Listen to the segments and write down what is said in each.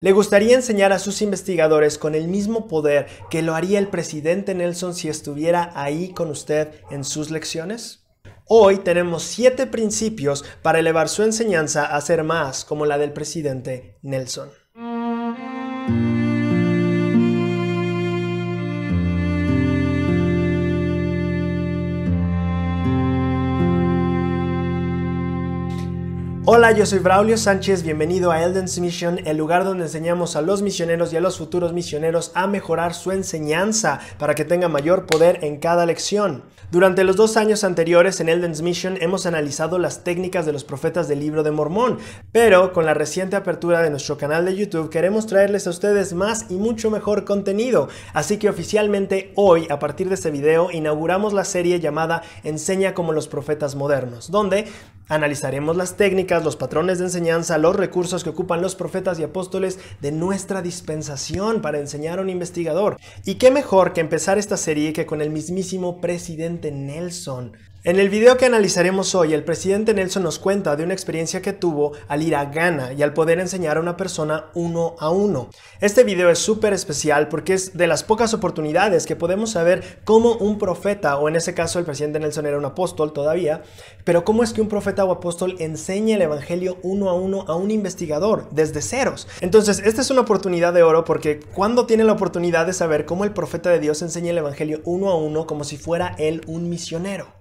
Le gustaría enseñar a sus investigadores con el mismo poder que lo haría el presidente Nelson si estuviera ahí con usted en sus lecciones? Hoy tenemos 7 principios para elevar su enseñanza a ser más como la del presidente Nelson. Hola, yo soy Braulio Sánchez, bienvenido a Elden's Mission, el lugar donde enseñamos a los misioneros y a los futuros misioneros a mejorar su enseñanza para que tenga mayor poder en cada lección. Durante los dos años anteriores en Elden's Mission hemos analizado las técnicas de los profetas del libro de Mormón, pero con la reciente apertura de nuestro canal de YouTube queremos traerles a ustedes más y mucho mejor contenido, así que oficialmente hoy, a partir de este video, inauguramos la serie llamada Enseña como los profetas modernos, donde Analizaremos las técnicas, los patrones de enseñanza, los recursos que ocupan los profetas y apóstoles de nuestra dispensación para enseñar a un investigador. Y qué mejor que empezar esta serie que con el mismísimo presidente Nelson. En el video que analizaremos hoy, el presidente Nelson nos cuenta de una experiencia que tuvo al ir a Ghana y al poder enseñar a una persona uno a uno. Este video es súper especial porque es de las pocas oportunidades que podemos saber cómo un profeta, o en ese caso el presidente Nelson era un apóstol todavía, pero cómo es que un profeta o apóstol enseña el evangelio uno a uno a un investigador desde ceros. Entonces, esta es una oportunidad de oro porque ¿cuándo tiene la oportunidad de saber cómo el profeta de Dios enseña el evangelio uno a uno como si fuera él un misionero.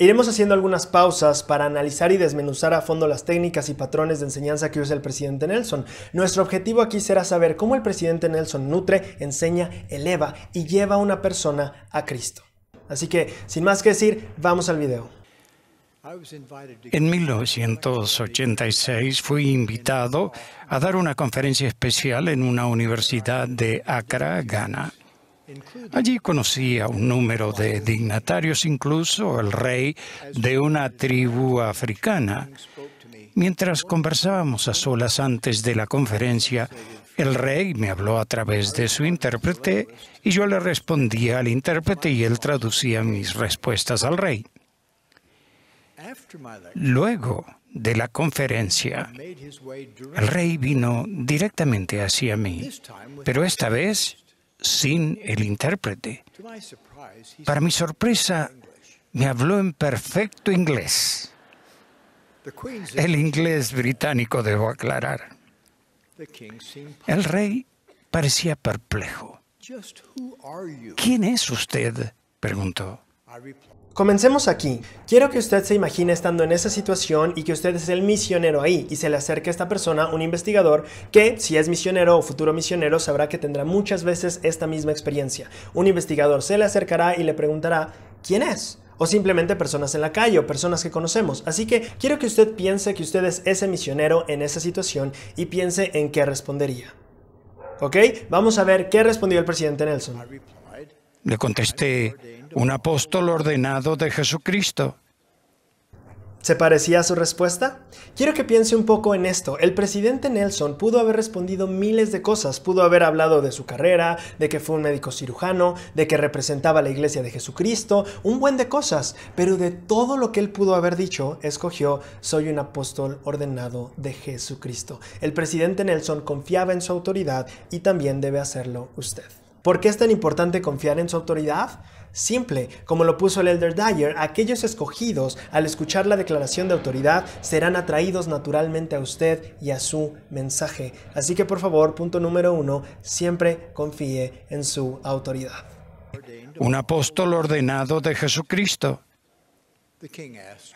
Iremos haciendo algunas pausas para analizar y desmenuzar a fondo las técnicas y patrones de enseñanza que usa el presidente Nelson. Nuestro objetivo aquí será saber cómo el presidente Nelson nutre, enseña, eleva y lleva a una persona a Cristo. Así que, sin más que decir, vamos al video. En 1986 fui invitado a dar una conferencia especial en una universidad de Accra, Ghana. Allí conocí a un número de dignatarios, incluso el rey de una tribu africana. Mientras conversábamos a solas antes de la conferencia, el rey me habló a través de su intérprete y yo le respondía al intérprete y él traducía mis respuestas al rey. Luego de la conferencia, el rey vino directamente hacia mí, pero esta vez sin el intérprete. Para mi sorpresa, me habló en perfecto inglés. El inglés británico, debo aclarar. El rey parecía perplejo. ¿Quién es usted? preguntó. Comencemos aquí. Quiero que usted se imagine estando en esa situación y que usted es el misionero ahí y se le acerque a esta persona, un investigador, que si es misionero o futuro misionero sabrá que tendrá muchas veces esta misma experiencia. Un investigador se le acercará y le preguntará, ¿quién es? o simplemente personas en la calle o personas que conocemos. Así que quiero que usted piense que usted es ese misionero en esa situación y piense en qué respondería. ¿Ok? Vamos a ver qué respondió el presidente Nelson. Le contesté, un apóstol ordenado de Jesucristo. ¿Se parecía a su respuesta? Quiero que piense un poco en esto. El presidente Nelson pudo haber respondido miles de cosas. Pudo haber hablado de su carrera, de que fue un médico cirujano, de que representaba la iglesia de Jesucristo, un buen de cosas. Pero de todo lo que él pudo haber dicho, escogió, soy un apóstol ordenado de Jesucristo. El presidente Nelson confiaba en su autoridad y también debe hacerlo usted. ¿Por qué es tan importante confiar en su autoridad? Simple, como lo puso el Elder Dyer, aquellos escogidos al escuchar la declaración de autoridad serán atraídos naturalmente a usted y a su mensaje. Así que por favor, punto número uno, siempre confíe en su autoridad. Un apóstol ordenado de Jesucristo.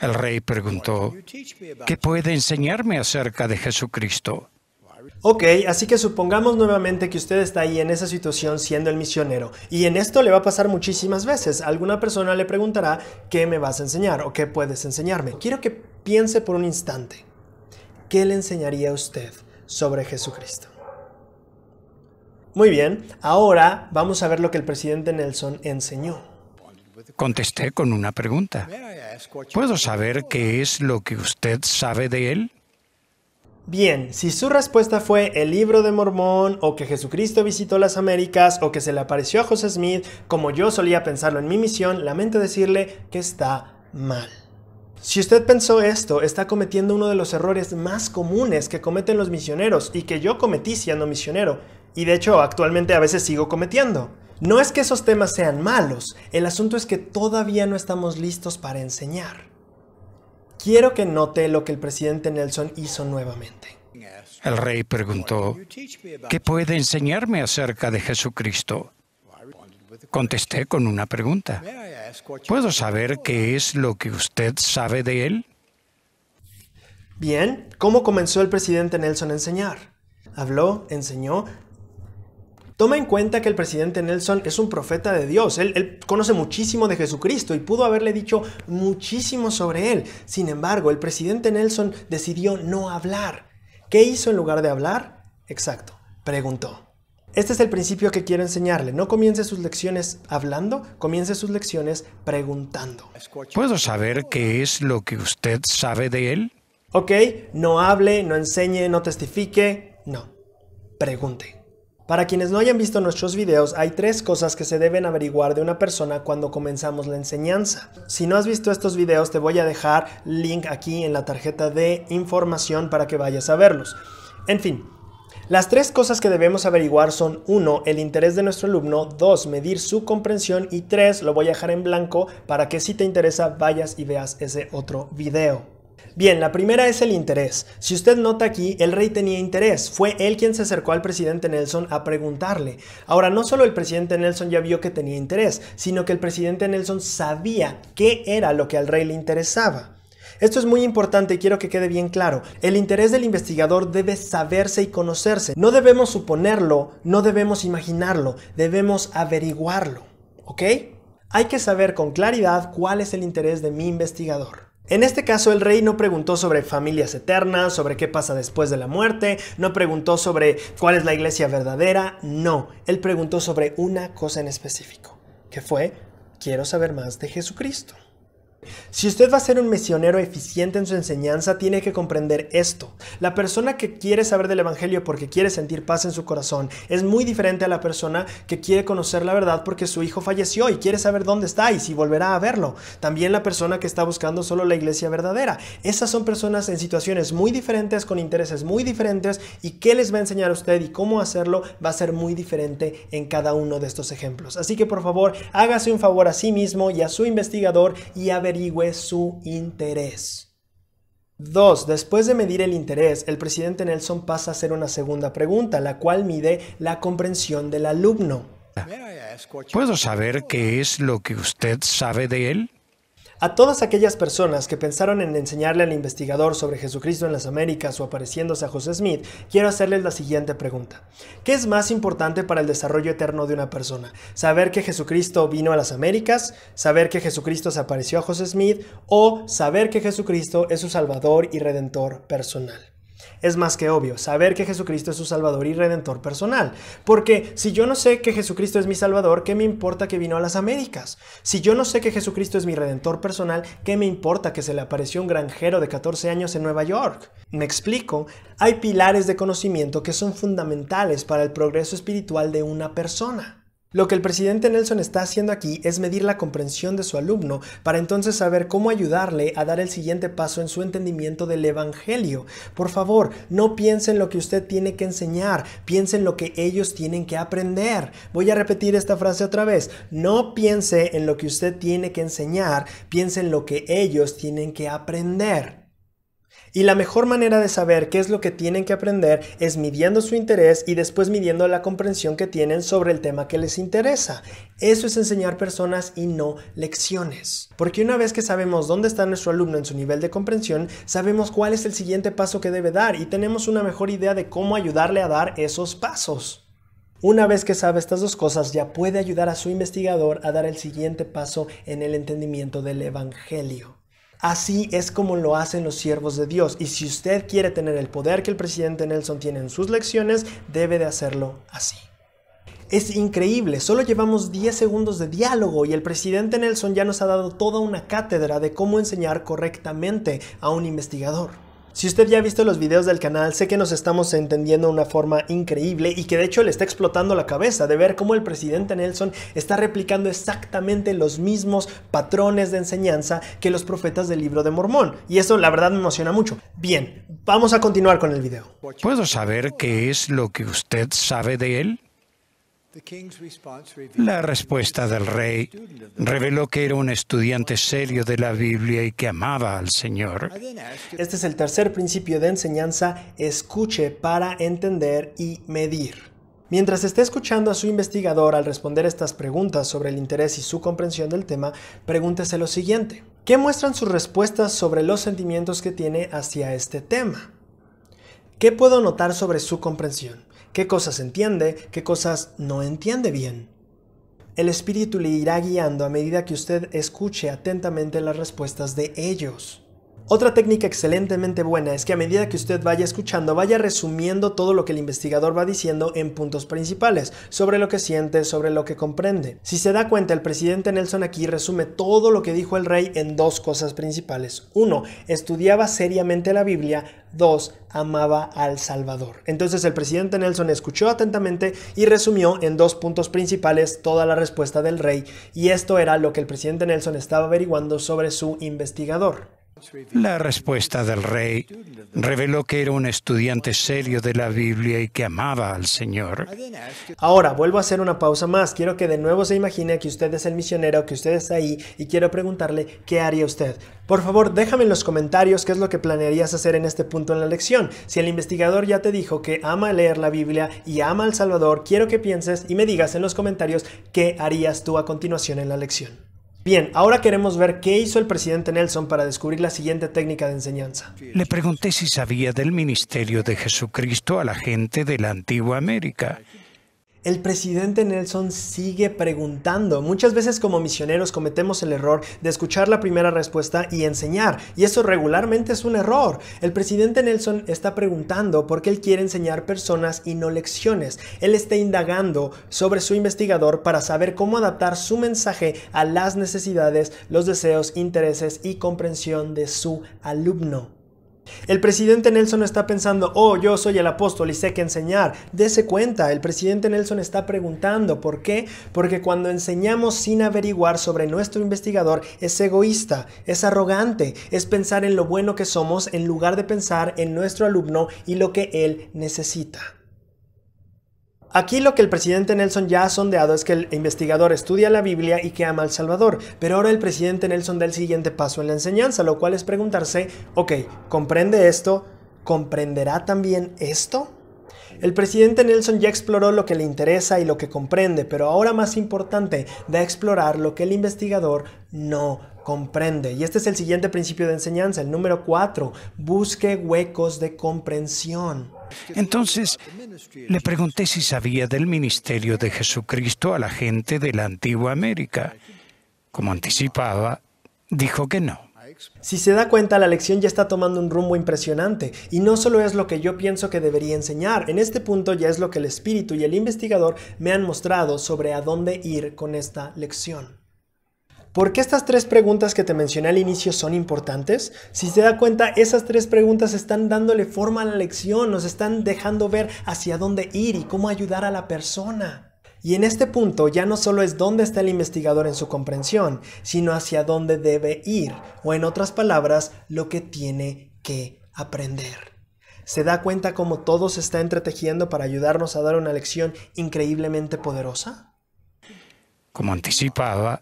El rey preguntó, ¿qué puede enseñarme acerca de Jesucristo? Ok, así que supongamos nuevamente que usted está ahí en esa situación siendo el misionero y en esto le va a pasar muchísimas veces. Alguna persona le preguntará, ¿qué me vas a enseñar o qué puedes enseñarme? Quiero que piense por un instante, ¿qué le enseñaría usted sobre Jesucristo? Muy bien, ahora vamos a ver lo que el presidente Nelson enseñó. Contesté con una pregunta. ¿Puedo saber qué es lo que usted sabe de él? Bien, si su respuesta fue el libro de Mormón o que Jesucristo visitó las Américas o que se le apareció a José Smith, como yo solía pensarlo en mi misión, lamento decirle que está mal. Si usted pensó esto, está cometiendo uno de los errores más comunes que cometen los misioneros y que yo cometí siendo misionero, y de hecho actualmente a veces sigo cometiendo. No es que esos temas sean malos, el asunto es que todavía no estamos listos para enseñar. Quiero que note lo que el presidente Nelson hizo nuevamente. El rey preguntó, ¿qué puede enseñarme acerca de Jesucristo? Contesté con una pregunta. ¿Puedo saber qué es lo que usted sabe de él? Bien, ¿cómo comenzó el presidente Nelson a enseñar? Habló, enseñó Toma en cuenta que el presidente Nelson es un profeta de Dios, él, conoce muchísimo de Jesucristo y pudo haberle dicho muchísimo sobre él. Sin embargo, el presidente Nelson decidió no hablar. ¿Qué hizo en lugar de hablar? Exacto, preguntó. Este es el principio que quiero enseñarle. No comience sus lecciones hablando, comience sus lecciones preguntando. ¿Puedo saber qué es lo que usted sabe de él? Ok, no hable, no enseñe, no testifique, no, pregunte. Para quienes no hayan visto nuestros videos, hay tres cosas que se deben averiguar de una persona cuando comenzamos la enseñanza. Si no has visto estos videos, te voy a dejar link aquí en la tarjeta de información para que vayas a verlos. En fin, las tres cosas que debemos averiguar son 1. El interés de nuestro alumno, 2. Medir su comprensión y 3. Lo voy a dejar en blanco para que si te interesa vayas y veas ese otro video. Bien, la primera es el interés. Si usted nota aquí, el rey tenía interés. Fue él quien se acercó al presidente Nelson a preguntarle. Ahora, no solo el presidente Nelson ya vio que tenía interés, sino que el presidente Nelson sabía qué era lo que al rey le interesaba. Esto es muy importante y quiero que quede bien claro. El interés del investigador debe saberse y conocerse. No debemos suponerlo, no debemos imaginarlo, debemos averiguarlo. ¿Ok? Hay que saber con claridad cuál es el interés de mi investigador. En este caso el rey no preguntó sobre familias eternas, sobre qué pasa después de la muerte, no preguntó sobre cuál es la iglesia verdadera, no, él preguntó sobre una cosa en específico, que fue, quiero saber más de Jesucristo. Si usted va a ser un misionero eficiente en su enseñanza, tiene que comprender esto. La persona que quiere saber del Evangelio porque quiere sentir paz en su corazón es muy diferente a la persona que quiere conocer la verdad porque su hijo falleció y quiere saber dónde está y si volverá a verlo. También la persona que está buscando solo la iglesia verdadera. Esas son personas en situaciones muy diferentes, con intereses muy diferentes y qué les va a enseñar a usted y cómo hacerlo va a ser muy diferente en cada uno de estos ejemplos. Así que por favor, hágase un favor a sí mismo y a su investigador y a ver su interés. 2. Después de medir el interés, el presidente Nelson pasa a hacer una segunda pregunta, la cual mide la comprensión del alumno. ¿Puedo saber qué es lo que usted sabe de él? A todas aquellas personas que pensaron en enseñarle al investigador sobre Jesucristo en las Américas o apareciéndose a José Smith, quiero hacerles la siguiente pregunta. ¿Qué es más importante para el desarrollo eterno de una persona? ¿Saber que Jesucristo vino a las Américas? ¿Saber que Jesucristo se apareció a José Smith? ¿O saber que Jesucristo es su Salvador y Redentor personal? es más que obvio, saber que Jesucristo es su Salvador y Redentor personal. Porque si yo no sé que Jesucristo es mi Salvador, ¿qué me importa que vino a las Américas? Si yo no sé que Jesucristo es mi Redentor personal, ¿qué me importa que se le apareció un granjero de 14 años en Nueva York? Me explico, hay pilares de conocimiento que son fundamentales para el progreso espiritual de una persona. Lo que el presidente Nelson está haciendo aquí es medir la comprensión de su alumno para entonces saber cómo ayudarle a dar el siguiente paso en su entendimiento del Evangelio. Por favor, no piense en lo que usted tiene que enseñar, piense en lo que ellos tienen que aprender. Voy a repetir esta frase otra vez. No piense en lo que usted tiene que enseñar, piense en lo que ellos tienen que aprender. Y la mejor manera de saber qué es lo que tienen que aprender es midiendo su interés y después midiendo la comprensión que tienen sobre el tema que les interesa. Eso es enseñar personas y no lecciones. Porque una vez que sabemos dónde está nuestro alumno en su nivel de comprensión, sabemos cuál es el siguiente paso que debe dar y tenemos una mejor idea de cómo ayudarle a dar esos pasos. Una vez que sabe estas dos cosas, ya puede ayudar a su investigador a dar el siguiente paso en el entendimiento del Evangelio. Así es como lo hacen los siervos de Dios. Y si usted quiere tener el poder que el presidente Nelson tiene en sus lecciones, debe de hacerlo así. Es increíble, solo llevamos 10 segundos de diálogo y el presidente Nelson ya nos ha dado toda una cátedra de cómo enseñar correctamente a un investigador. Si usted ya ha visto los videos del canal, sé que nos estamos entendiendo de una forma increíble y que de hecho le está explotando la cabeza de ver cómo el presidente Nelson está replicando exactamente los mismos patrones de enseñanza que los profetas del libro de Mormón. Y eso la verdad me emociona mucho. Bien, vamos a continuar con el video. ¿Puedo saber qué es lo que usted sabe de él? La respuesta del rey reveló que era un estudiante serio de la Biblia y que amaba al Señor. Este es el tercer principio de enseñanza, escuche para entender y medir. Mientras esté escuchando a su investigador al responder estas preguntas sobre el interés y su comprensión del tema, pregúntese lo siguiente. ¿Qué muestran sus respuestas sobre los sentimientos que tiene hacia este tema? ¿Qué puedo notar sobre su comprensión? qué cosas entiende, qué cosas no entiende bien. El espíritu le irá guiando a medida que usted escuche atentamente las respuestas de ellos. Otra técnica excelentemente buena es que a medida que usted vaya escuchando, vaya resumiendo todo lo que el investigador va diciendo en puntos principales, sobre lo que siente, sobre lo que comprende. Si se da cuenta, el presidente Nelson aquí resume todo lo que dijo el rey en dos cosas principales. Uno, estudiaba seriamente la Biblia. Dos, amaba al Salvador. Entonces el presidente Nelson escuchó atentamente y resumió en dos puntos principales toda la respuesta del rey, y esto era lo que el presidente Nelson estaba averiguando sobre su investigador. La respuesta del rey reveló que era un estudiante serio de la Biblia y que amaba al Señor. Ahora, vuelvo a hacer una pausa más. Quiero que de nuevo se imagine que usted es el misionero, que usted está ahí y quiero preguntarle qué haría usted. Por favor, déjame en los comentarios qué es lo que planearías hacer en este punto en la lección. Si el investigador ya te dijo que ama leer la Biblia y ama al Salvador, quiero que pienses y me digas en los comentarios qué harías tú a continuación en la lección. Bien, ahora queremos ver qué hizo el presidente Nelson para descubrir la siguiente técnica de enseñanza. Le pregunté si sabía del ministerio de Jesucristo a la gente de la antigua América el presidente Nelson sigue preguntando. Muchas veces como misioneros cometemos el error de escuchar la primera respuesta y enseñar, y eso regularmente es un error. El presidente Nelson está preguntando porque él quiere enseñar personas y no lecciones. Él está indagando sobre su investigador para saber cómo adaptar su mensaje a las necesidades, los deseos, intereses y comprensión de su alumno. El presidente Nelson está pensando, oh, yo soy el apóstol y sé que enseñar. Dese cuenta, el presidente Nelson está preguntando, ¿por qué? Porque cuando enseñamos sin averiguar sobre nuestro investigador es egoísta, es arrogante, es pensar en lo bueno que somos en lugar de pensar en nuestro alumno y lo que él necesita. Aquí lo que el presidente Nelson ya ha sondeado es que el investigador estudia la Biblia y que ama al Salvador, pero ahora el presidente Nelson da el siguiente paso en la enseñanza, lo cual es preguntarse, ok, ¿comprende esto? ¿Comprenderá también esto? El presidente Nelson ya exploró lo que le interesa y lo que comprende, pero ahora más importante, da a explorar lo que el investigador no comprende. Y este es el siguiente principio de enseñanza, el número 4, busque huecos de comprensión. Entonces le pregunté si sabía del ministerio de Jesucristo a la gente de la antigua América. Como anticipaba, dijo que no. Si se da cuenta, la lección ya está tomando un rumbo impresionante y no solo es lo que yo pienso que debería enseñar, en este punto ya es lo que el espíritu y el investigador me han mostrado sobre a dónde ir con esta lección. ¿Por qué estas tres preguntas que te mencioné al inicio son importantes? Si se da cuenta, esas tres preguntas están dándole forma a la lección, nos están dejando ver hacia dónde ir y cómo ayudar a la persona. Y en este punto ya no solo es dónde está el investigador en su comprensión, sino hacia dónde debe ir, o en otras palabras, lo que tiene que aprender. Se da cuenta cómo todo se está entretejiendo para ayudarnos a dar una lección increíblemente poderosa? Como anticipaba,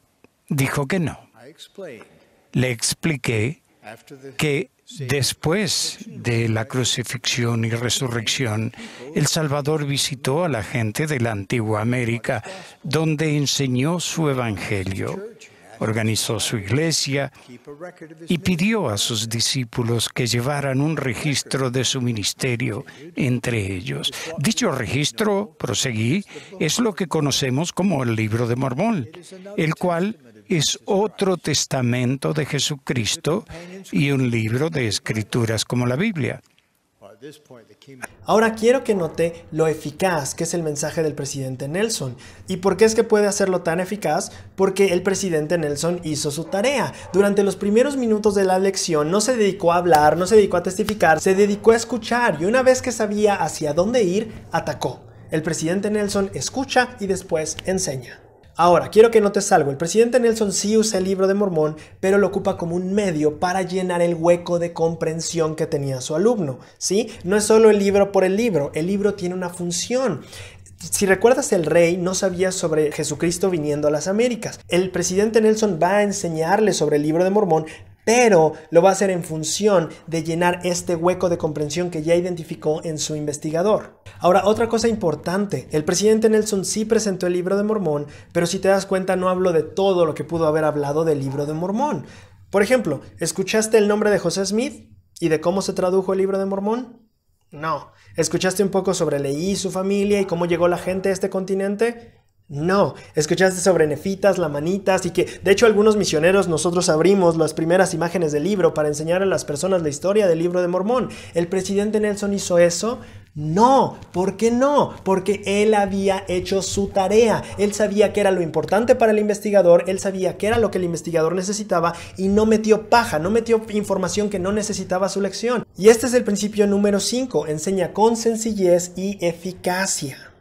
dijo que no. Le expliqué que Después de la crucifixión y resurrección, el Salvador visitó a la gente de la antigua América, donde enseñó su evangelio, organizó su iglesia y pidió a sus discípulos que llevaran un registro de su ministerio entre ellos. Dicho registro, proseguí, es lo que conocemos como el Libro de Mormón, el cual es otro testamento de Jesucristo y un libro de escrituras como la Biblia. Ahora quiero que note lo eficaz que es el mensaje del presidente Nelson. ¿Y por qué es que puede hacerlo tan eficaz? Porque el presidente Nelson hizo su tarea. Durante los primeros minutos de la lección no se dedicó a hablar, no se dedicó a testificar, se dedicó a escuchar y una vez que sabía hacia dónde ir, atacó. El presidente Nelson escucha y después enseña. Ahora, quiero que notes algo. El presidente Nelson sí usa el libro de Mormón, pero lo ocupa como un medio para llenar el hueco de comprensión que tenía su alumno. ¿sí? No es solo el libro por el libro, el libro tiene una función. Si recuerdas, el rey no sabía sobre Jesucristo viniendo a las Américas. El presidente Nelson va a enseñarle sobre el libro de Mormón, pero lo va a hacer en función de llenar este hueco de comprensión que ya identificó en su investigador. Ahora, otra cosa importante, el presidente Nelson sí presentó el libro de Mormón, pero si te das cuenta no hablo de todo lo que pudo haber hablado del libro de Mormón. Por ejemplo, ¿escuchaste el nombre de José Smith y de cómo se tradujo el libro de Mormón? No. ¿Escuchaste un poco sobre Leí y su familia y cómo llegó la gente a este continente? No, escuchaste sobre nefitas, lamanitas y que, de hecho, algunos misioneros nosotros abrimos las primeras imágenes del libro para enseñar a las personas la historia del libro de Mormón. ¿El presidente Nelson hizo eso? No, ¿por qué no? Porque él había hecho su tarea, él sabía que era lo importante para el investigador, él sabía que era lo que el investigador necesitaba y no metió paja, no metió información que no necesitaba su lección. Y este es el principio número 5, enseña con sencillez y eficacia.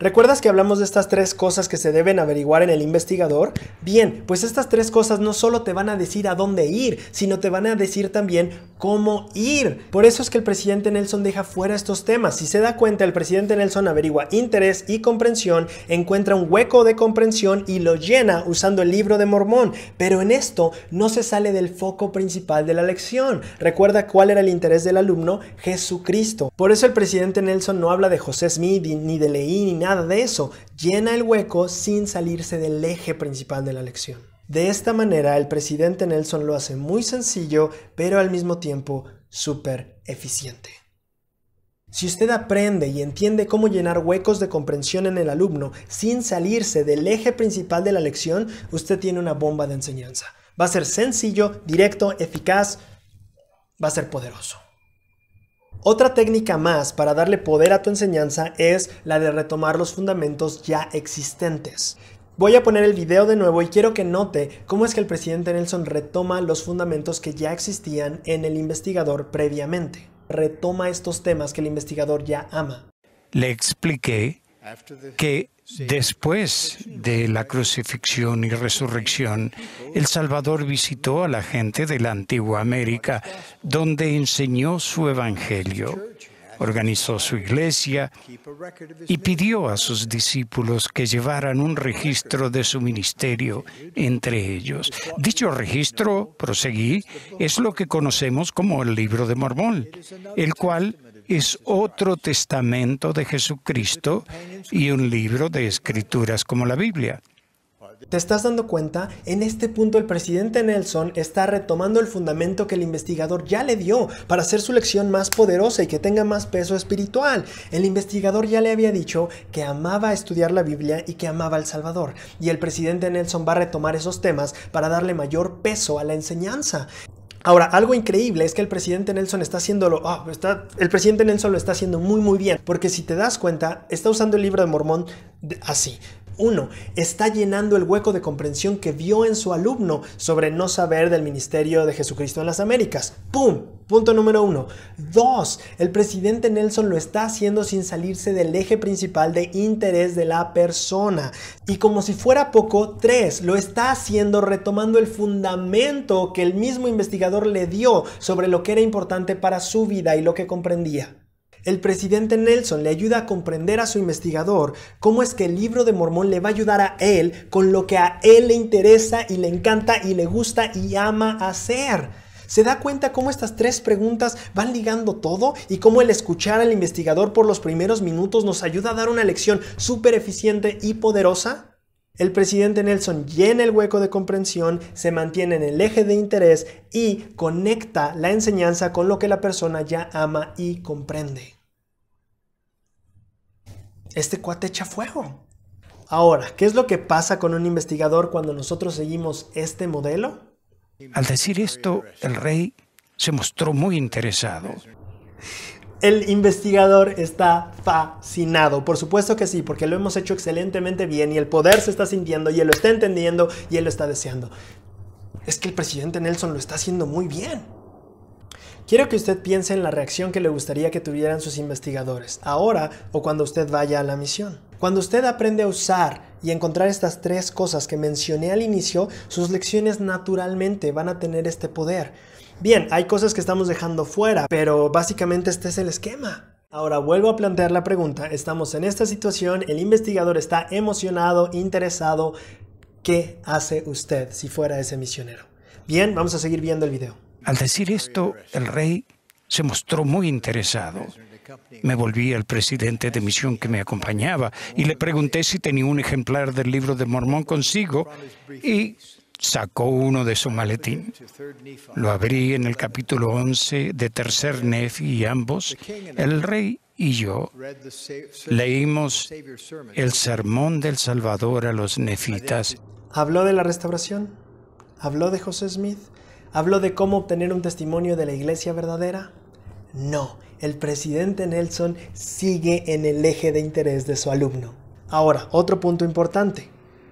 ¿Recuerdas que hablamos de estas tres cosas que se deben averiguar en el investigador? Bien, pues estas tres cosas no solo te van a decir a dónde ir, sino te van a decir también cómo ir. Por eso es que el presidente Nelson deja fuera estos temas. Si se da cuenta, el presidente Nelson averigua interés y comprensión, encuentra un hueco de comprensión y lo llena usando el libro de Mormón. Pero en esto no se sale del foco principal de la lección. Recuerda cuál era el interés del alumno, Jesucristo. Por eso el presidente Nelson no habla de José Smith ni de Leí ni nada de eso. Llena el hueco sin salirse del eje principal de la lección. De esta manera, el presidente Nelson lo hace muy sencillo, pero al mismo tiempo súper eficiente. Si usted aprende y entiende cómo llenar huecos de comprensión en el alumno sin salirse del eje principal de la lección, usted tiene una bomba de enseñanza. Va a ser sencillo, directo, eficaz, va a ser poderoso. Otra técnica más para darle poder a tu enseñanza es la de retomar los fundamentos ya existentes. Voy a poner el video de nuevo y quiero que note cómo es que el presidente Nelson retoma los fundamentos que ya existían en el investigador previamente. Retoma estos temas que el investigador ya ama. Le expliqué que después de la crucifixión y resurrección, el Salvador visitó a la gente de la antigua América, donde enseñó su evangelio organizó su iglesia y pidió a sus discípulos que llevaran un registro de su ministerio entre ellos. Dicho registro, proseguí, es lo que conocemos como el libro de Mormón, el cual es otro testamento de Jesucristo y un libro de escrituras como la Biblia. ¿Te estás dando cuenta? En este punto el presidente Nelson está retomando el fundamento que el investigador ya le dio para hacer su lección más poderosa y que tenga más peso espiritual. El investigador ya le había dicho que amaba estudiar la Biblia y que amaba al Salvador. Y el presidente Nelson va a retomar esos temas para darle mayor peso a la enseñanza. Ahora, algo increíble es que el presidente Nelson está haciéndolo, ah, el presidente Nelson lo está haciendo muy muy bien, porque si te das cuenta, está usando el libro de Mormón así. 1. está llenando el hueco de comprensión que vio en su alumno sobre no saber del ministerio de Jesucristo en las Américas. ¡Pum! Punto número uno. 2. el presidente Nelson lo está haciendo sin salirse del eje principal de interés de la persona. Y como si fuera poco, 3. lo está haciendo retomando el fundamento que el mismo investigador le dio sobre lo que era importante para su vida y lo que comprendía. El presidente Nelson le ayuda a comprender a su investigador cómo es que el libro de Mormón le va a ayudar a él con lo que a él le interesa y le encanta y le gusta y ama hacer. ¿Se da cuenta cómo estas tres preguntas van ligando todo y cómo el escuchar al investigador por los primeros minutos nos ayuda a dar una lección súper eficiente y poderosa? El presidente Nelson llena el hueco de comprensión, se mantiene en el eje de interés y conecta la enseñanza con lo que la persona ya ama y comprende. Este cuate echa fuego. Ahora, ¿qué es lo que pasa con un investigador cuando nosotros seguimos este modelo? Al decir esto, el rey se mostró muy interesado. El investigador está fascinado. Por supuesto que sí, porque lo hemos hecho excelentemente bien y el poder se está sintiendo y él lo está entendiendo y él lo está deseando. Es que el presidente Nelson lo está haciendo muy bien. Quiero que usted piense en la reacción que le gustaría que tuvieran sus investigadores, ahora o cuando usted vaya a la misión. Cuando usted aprende a usar y encontrar estas tres cosas que mencioné al inicio, sus lecciones naturalmente van a tener este poder. Bien, hay cosas que estamos dejando fuera, pero básicamente este es el esquema. Ahora vuelvo a plantear la pregunta, estamos en esta situación, el investigador está emocionado, interesado, ¿qué hace usted si fuera ese misionero? Bien, vamos a seguir viendo el video. Al decir esto, el rey se mostró muy interesado. Me volví al presidente de misión que me acompañaba y le pregunté si tenía un ejemplar del libro de Mormón consigo y sacó uno de su maletín. Lo abrí en el capítulo 11 de Tercer Nefi y ambos, el rey y yo, leímos el sermón del Salvador a los nefitas. Habló de la restauración, habló de José Smith, habló de cómo obtener un testimonio de la iglesia verdadera. No, el presidente Nelson sigue en el eje de interés de su alumno. Ahora, otro punto importante.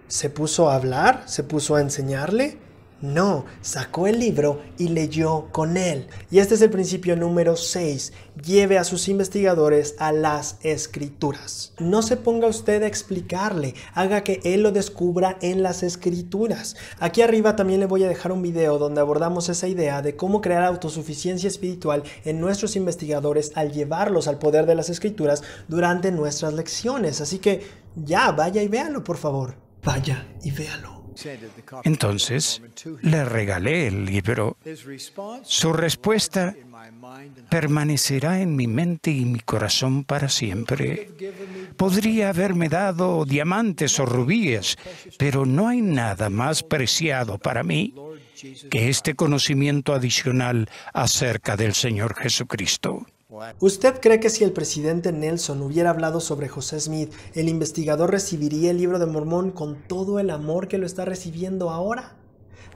¿Se puso a hablar? ¿Se puso a enseñarle? No, sacó el libro y leyó con él. Y este es el principio número 6. Lleve a sus investigadores a las escrituras. No se ponga usted a explicarle, haga que él lo descubra en las escrituras. Aquí arriba también le voy a dejar un video donde abordamos esa idea de cómo crear autosuficiencia espiritual en nuestros investigadores al llevarlos al poder de las escrituras durante nuestras lecciones. Así que ya, vaya y véanlo, por favor. Vaya y véalo. Entonces le regalé el libro. Su respuesta permanecerá en mi mente y mi corazón para siempre. Podría haberme dado diamantes o rubíes, pero no hay nada más preciado para mí que este conocimiento adicional acerca del Señor Jesucristo. ¿Usted cree que si el presidente Nelson hubiera hablado sobre José Smith, el investigador recibiría el libro de Mormón con todo el amor que lo está recibiendo ahora?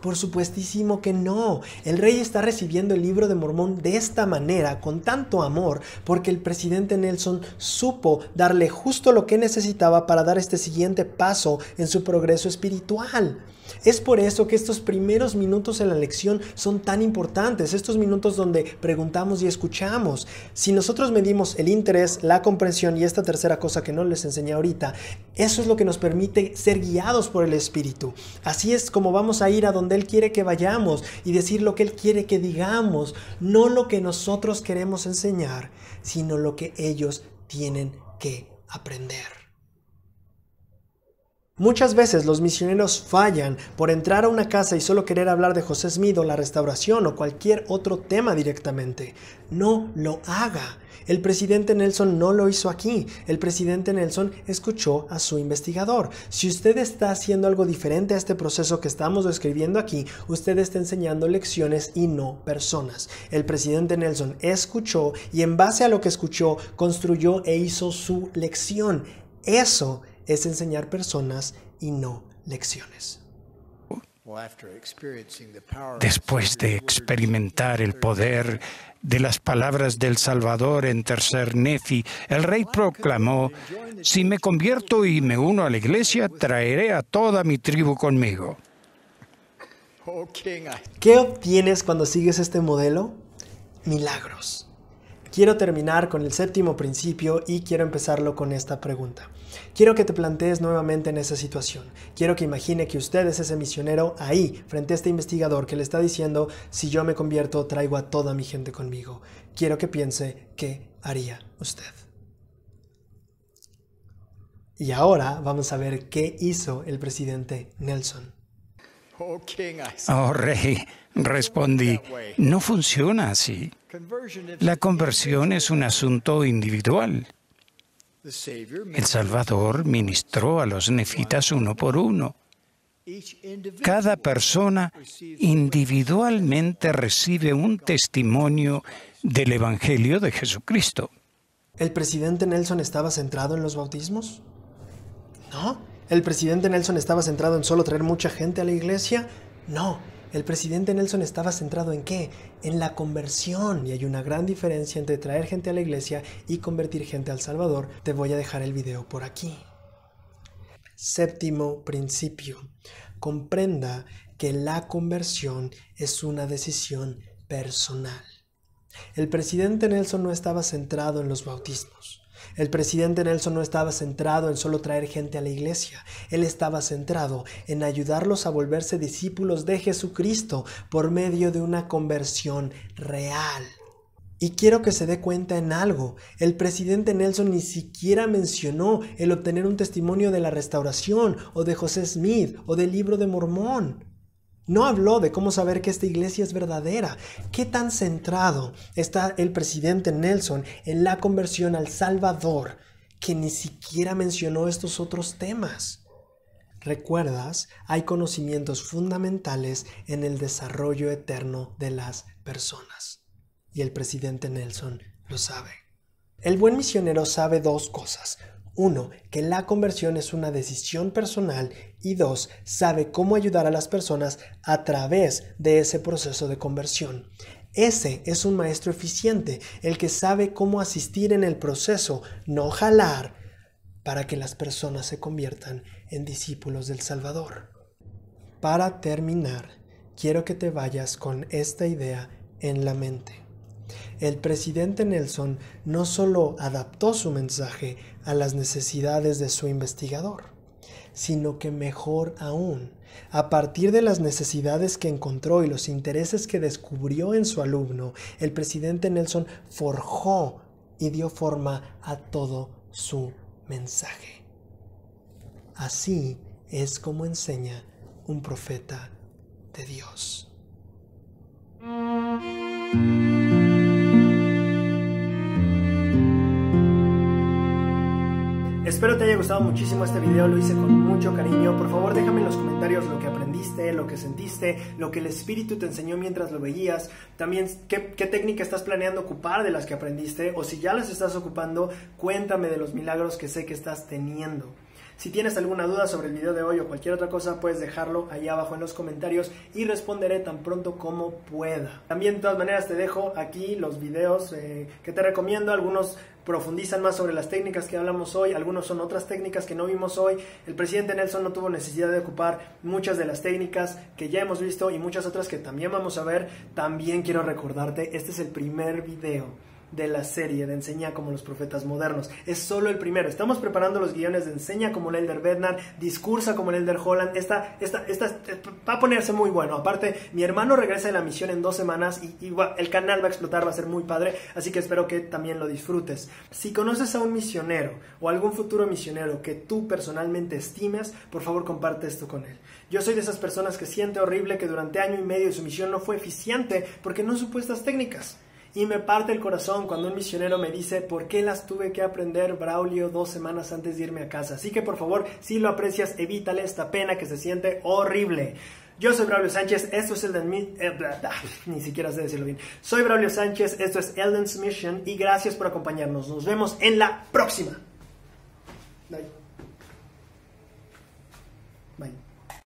Por supuestísimo que no. El rey está recibiendo el libro de Mormón de esta manera, con tanto amor, porque el presidente Nelson supo darle justo lo que necesitaba para dar este siguiente paso en su progreso espiritual. Es por eso que estos primeros minutos en la lección son tan importantes, estos minutos donde preguntamos y escuchamos. Si nosotros medimos el interés, la comprensión y esta tercera cosa que no les enseñé ahorita, eso es lo que nos permite ser guiados por el Espíritu. Así es como vamos a ir a donde Él quiere que vayamos y decir lo que Él quiere que digamos, no lo que nosotros queremos enseñar, sino lo que ellos tienen que aprender. Muchas veces los misioneros fallan por entrar a una casa y solo querer hablar de José Smith o la restauración o cualquier otro tema directamente. No lo haga. El presidente Nelson no lo hizo aquí. El presidente Nelson escuchó a su investigador. Si usted está haciendo algo diferente a este proceso que estamos describiendo aquí, usted está enseñando lecciones y no personas. El presidente Nelson escuchó y en base a lo que escuchó construyó e hizo su lección. Eso es enseñar personas y no lecciones. Después de experimentar el poder de las palabras del Salvador en tercer Nefi, el rey proclamó, si me convierto y me uno a la iglesia, traeré a toda mi tribu conmigo. Oh, ¿Qué obtienes cuando sigues este modelo? Milagros. Quiero terminar con el séptimo principio y quiero empezarlo con esta pregunta. Quiero que te plantees nuevamente en esa situación. Quiero que imagine que usted es ese misionero ahí, frente a este investigador que le está diciendo, si yo me convierto, traigo a toda mi gente conmigo. Quiero que piense qué haría usted. Y ahora vamos a ver qué hizo el presidente Nelson. Oh, oh rey, respondí, no funciona así. La conversión es un asunto individual. El Salvador ministró a los nefitas uno por uno. Cada persona individualmente recibe un testimonio del Evangelio de Jesucristo. ¿El presidente Nelson estaba centrado en los bautismos? No. ¿El presidente Nelson estaba centrado en solo traer mucha gente a la iglesia? No. ¿El presidente Nelson estaba centrado en qué? en la conversión y hay una gran diferencia entre traer gente a la iglesia y convertir gente al Salvador. Te voy a dejar el video por aquí. Séptimo principio. Comprenda que la conversión es una decisión personal. El presidente Nelson no estaba centrado en los bautismos. El presidente Nelson no estaba centrado en solo traer gente a la iglesia, él estaba centrado en ayudarlos a volverse discípulos de Jesucristo por medio de una conversión real. Y quiero que se dé cuenta en algo, el presidente Nelson ni siquiera mencionó el obtener un testimonio de la restauración o de José Smith o del libro de Mormón. No habló de cómo saber que esta iglesia es verdadera. ¿Qué tan centrado está el presidente Nelson en la conversión al Salvador que ni siquiera mencionó estos otros temas? Recuerdas, hay conocimientos fundamentales en el desarrollo eterno de las personas. Y el presidente Nelson lo sabe. El buen misionero sabe dos cosas. Uno, Que la conversión es una decisión personal y dos, Sabe cómo ayudar a las personas a través de ese proceso de conversión. Ese es un maestro eficiente, el que sabe cómo asistir en el proceso, no jalar, para que las personas se conviertan en discípulos del Salvador. Para terminar, quiero que te vayas con esta idea en la mente. El presidente Nelson no solo adaptó su mensaje a las necesidades de su investigador, sino que mejor aún, a partir de las necesidades que encontró y los intereses que descubrió en su alumno, el presidente Nelson forjó y dio forma a todo su mensaje. Así es como enseña un profeta de Dios. Espero te haya gustado muchísimo este video, lo hice con mucho cariño. Por favor, déjame en los comentarios lo que aprendiste, lo que sentiste, lo que el espíritu te enseñó mientras lo veías. También, qué, qué técnica estás planeando ocupar de las que aprendiste o si ya las estás ocupando, cuéntame de los milagros que sé que estás teniendo. Si tienes alguna duda sobre el video de hoy o cualquier otra cosa, puedes dejarlo ahí abajo en los comentarios y responderé tan pronto como pueda. También de todas maneras te dejo aquí los videos eh, que te recomiendo, algunos profundizan más sobre las técnicas que hablamos hoy, algunos son otras técnicas que no vimos hoy. El presidente Nelson no tuvo necesidad de ocupar muchas de las técnicas que ya hemos visto y muchas otras que también vamos a ver. También quiero recordarte, este es el primer video de la serie de Enseña como los profetas modernos. Es solo el primero. Estamos preparando los guiones de Enseña como el Elder Bednar, Discursa como el Elder Holland. Esta, eh, va a ponerse muy bueno. Aparte, mi hermano regresa de la misión en dos semanas y, el canal va a explotar, va a ser muy padre. Así que espero que también lo disfrutes. Si conoces a un misionero o algún futuro misionero que tú personalmente estimes, por favor comparte esto con él. Yo soy de esas personas que siente horrible que durante año y medio su misión no fue eficiente porque no supuestas técnicas. Y me parte el corazón cuando un misionero me dice por qué las tuve que aprender Braulio dos semanas antes de irme a casa. Así que por favor, si lo aprecias, evítale esta pena que se siente horrible. Yo soy Braulio Sánchez, esto es Elden Mission. Eh, ni siquiera sé decirlo bien. Soy Braulio Sánchez, esto es Elden's Mission y gracias por acompañarnos. Nos vemos en la próxima.